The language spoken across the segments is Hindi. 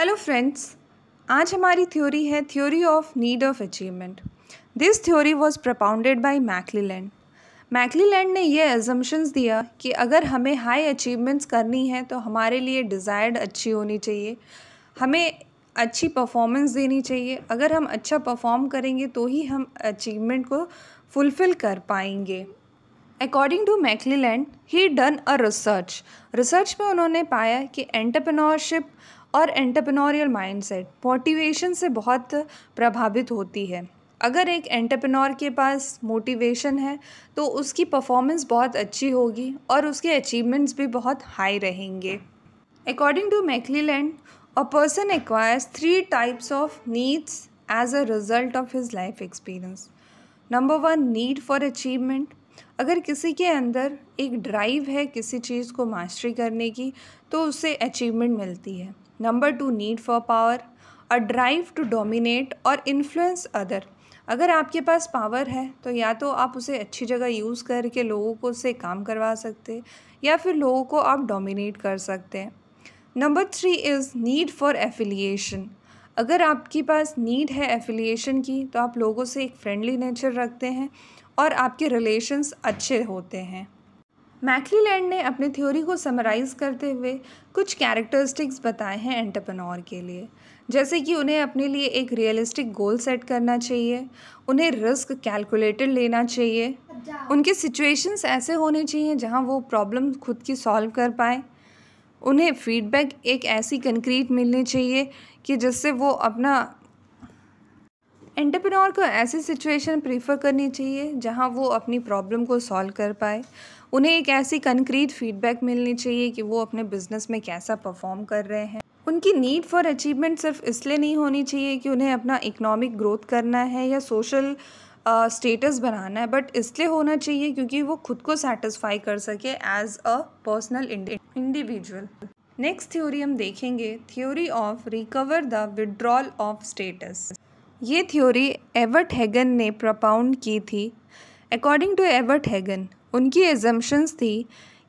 हेलो फ्रेंड्स आज हमारी थ्योरी है theory of need of achievement this theory was propounded by McClelland McClelland ने यह एजम्पन्स दिया कि अगर हमें हाई अचीवमेंट्स करनी है तो हमारे लिए डिज़ायर्ड अच्छी होनी चाहिए हमें अच्छी परफॉर्मेंस देनी चाहिए अगर हम अच्छा परफॉर्म करेंगे तो ही हम अचीवमेंट को फुलफ़िल कर पाएंगे according to McClelland he done a research research में उन्होंने पाया कि एंटरप्रेन्योरशिप और एंटरप्रेन्योरियल माइंडसेट मोटिवेशन से बहुत प्रभावित होती है अगर एक एंटरप्रेन्योर के पास मोटिवेशन है तो उसकी परफॉर्मेंस बहुत अच्छी होगी और उसके अचीवमेंट्स भी बहुत हाई रहेंगे according to McClelland a person acquires three types of needs as a result of his life experience number one need for achievement अगर किसी के अंदर एक ड्राइव है किसी चीज़ को मास्टरी करने की तो उससे अचीवमेंट मिलती है number two need for power a drive to dominate और इन्फ्लुएंस अदर अगर आपके पास पावर है तो या तो आप उसे अच्छी जगह यूज़ करके लोगों को से काम करवा सकते या फिर लोगों को आप डोमिनेट कर सकते हैं number three is need for affiliation अगर आपके पास नीड है एफिलिएशन की तो आप लोगों से एक फ्रेंडली नेचर रखते हैं और आपके रिलेशंस अच्छे होते हैं मैकलीलैंड ने अपने थ्योरी को समराइज़ करते हुए कुछ कैरेक्टरिस्टिक्स बताए हैं एंटरप्रनोर के लिए जैसे कि उन्हें अपने लिए एक रियलिस्टिक गोल सेट करना चाहिए उन्हें रिस्क कैलकुलेटेड लेना चाहिए उनके सिचुएशंस ऐसे होने चाहिए जहां वो प्रॉब्लम खुद की सॉल्व कर पाए उन्हें फीडबैक एक ऐसी कंक्रीट मिलनी चाहिए कि जिससे वो अपना एंटरप्रेन्योर को ऐसी सिचुएशन प्रीफर करनी चाहिए जहां वो अपनी प्रॉब्लम को सॉल्व कर पाए उन्हें एक ऐसी कंक्रीट फीडबैक मिलनी चाहिए कि वो अपने बिजनेस में कैसा परफॉर्म कर रहे हैं उनकी नीड फॉर अचीवमेंट सिर्फ इसलिए नहीं होनी चाहिए कि उन्हें अपना इकोनॉमिक ग्रोथ करना है या सोशल स्टेटस uh, बनाना है बट इसलिए होना चाहिए क्योंकि वो खुद को सेटिस्फाई कर सके as a personal individual next theory हम देखेंगे theory of recover the withdrawal of status ये थ्योरी एवर्ट हैगन ने प्रपाउंड की थी अकॉर्डिंग टू एवर्ट हैगन उनकी एजम्पन्स थी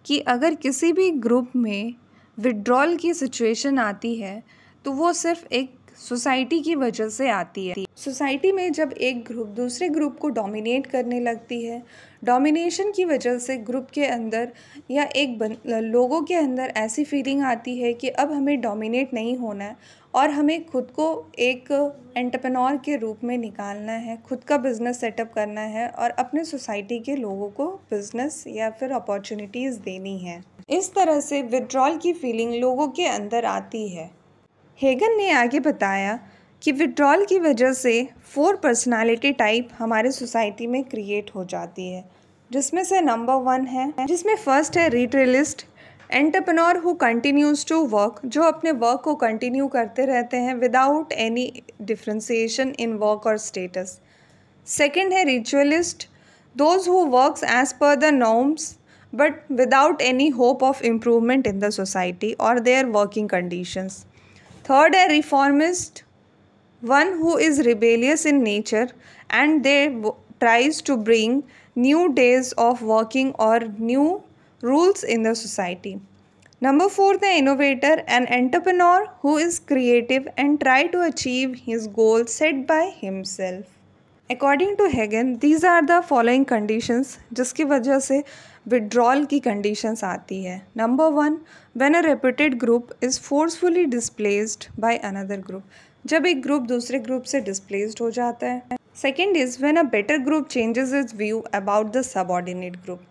कि अगर किसी भी ग्रुप में विड्रॉल की सिचुएशन आती है तो वो सिर्फ एक सोसाइटी की वजह से आती है सोसाइटी में जब एक ग्रुप दूसरे ग्रुप को डोमिनेट करने लगती है डोमिनेशन की वजह से ग्रुप के अंदर या एक बन, लोगों के अंदर ऐसी फीलिंग आती है कि अब हमें डोमिनेट नहीं होना है और हमें खुद को एक एंटरप्रेन्योर के रूप में निकालना है खुद का बिज़नेस सेटअप करना है और अपने सोसाइटी के लोगों को बिज़नेस या फिर अपॉर्चुनिटीज़ देनी है इस तरह से विड्रॉल की फीलिंग लोगों के अंदर आती है हेगन ने आगे बताया कि विड्रॉल की वजह से फोर पर्सनालिटी टाइप हमारे सोसाइटी में क्रिएट हो जाती है जिसमें से नंबर वन है जिसमें फर्स्ट है retreatist entrepreneur who continues to work जो अपने वर्क को कंटिन्यू करते रहते हैं without any differentiation in work और स्टेटस सेकेंड है ritualist those who works as per the norms but without any hope of improvement in the society और देयर वर्किंग कंडीशंस थर्ड है reformist one who is rebellious in nature and they tries to bring new days of working or new rules in the society. Number 4 the innovator an entrepreneur who is creative and try to achieve his goal set by himself. According to Hagen these are the following conditions जिसकी वजह से withdrawal की conditions आती है. Number 1 when a reputed group is forcefully displaced by another group जब एक ग्रुप दूसरे ग्रुप से डिस्प्लेस्ड हो जाता है second is when a better group changes his view about the subordinate group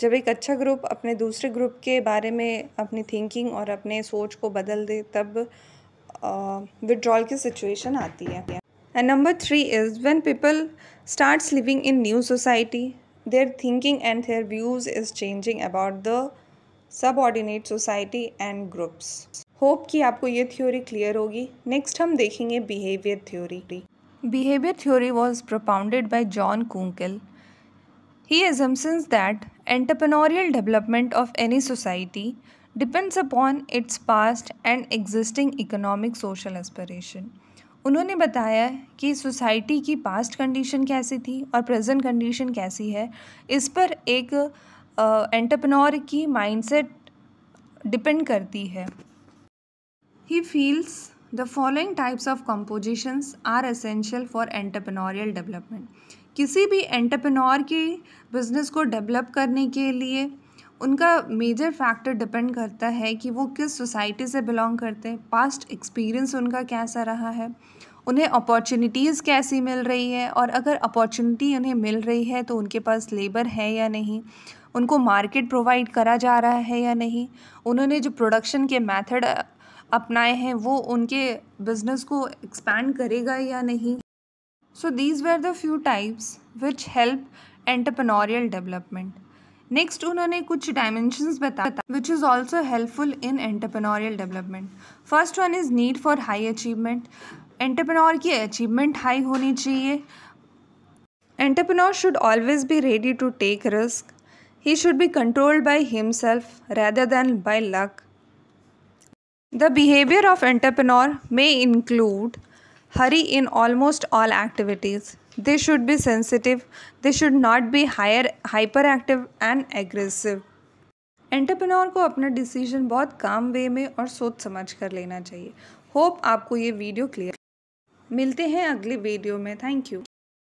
जब एक अच्छा ग्रुप अपने दूसरे ग्रुप के बारे में अपनी थिंकिंग और अपने सोच को बदल दे तब विड्रॉल की सिचुएशन आती है and number three is when people starts living in new society their thinking and their views is changing about the subordinate society and groups hope कि आपको ये थ्योरी क्लियर होगी नेक्स्ट हम देखेंगे behaviour theory behaviour theory was propounded by John Kunkel He assumes that entrepreneurial development of any society depends upon its past and existing economic social aspiration. उन्होंने बताया कि सोसाइटी की पास्ट कंडीशन कैसी थी और प्रेजेंट कंडीशन कैसी है इस पर एक uh, की माइंडसेट डिपेंड करती है He feels the following types of compositions are essential for entrepreneurial development. किसी भी एंटरप्रेन्योर की बिजनेस को डेवलप करने के लिए उनका मेजर फैक्टर डिपेंड करता है कि वो किस सोसाइटी से बिलोंग करते हैं पास्ट एक्सपीरियंस उनका कैसा रहा है उन्हें अपॉर्चुनिटीज़ कैसी मिल रही है और अगर अपॉर्चुनिटी उन्हें मिल रही है तो उनके पास लेबर है या नहीं उनको मार्केट प्रोवाइड करा जा रहा है या नहीं उन्होंने जो प्रोडक्शन के मेथड अपनाए हैं वो उनके बिजनेस को एक्सपैंड करेगा या नहीं so these were the few types which help entrepreneurial development next उन्होंने कुछ डायमेंशंस बताया which is also helpful in entrepreneurial development first one is need for high achievement entrepreneur की अचीवमेंट हाई होनी चाहिए entrepreneur should always be ready to take risk he should be controlled by himself rather than by luck The behavior of entrepreneur may include hurry in almost all activities. They should be sensitive. They should not be higher, hyperactive and aggressive. Entrepreneur को अपना डिसीजन बहुत काम वे में और सोच समझ कर लेना चाहिए होप आपको ये वीडियो क्लियर मिलते हैं अगले वीडियो में थैंक यू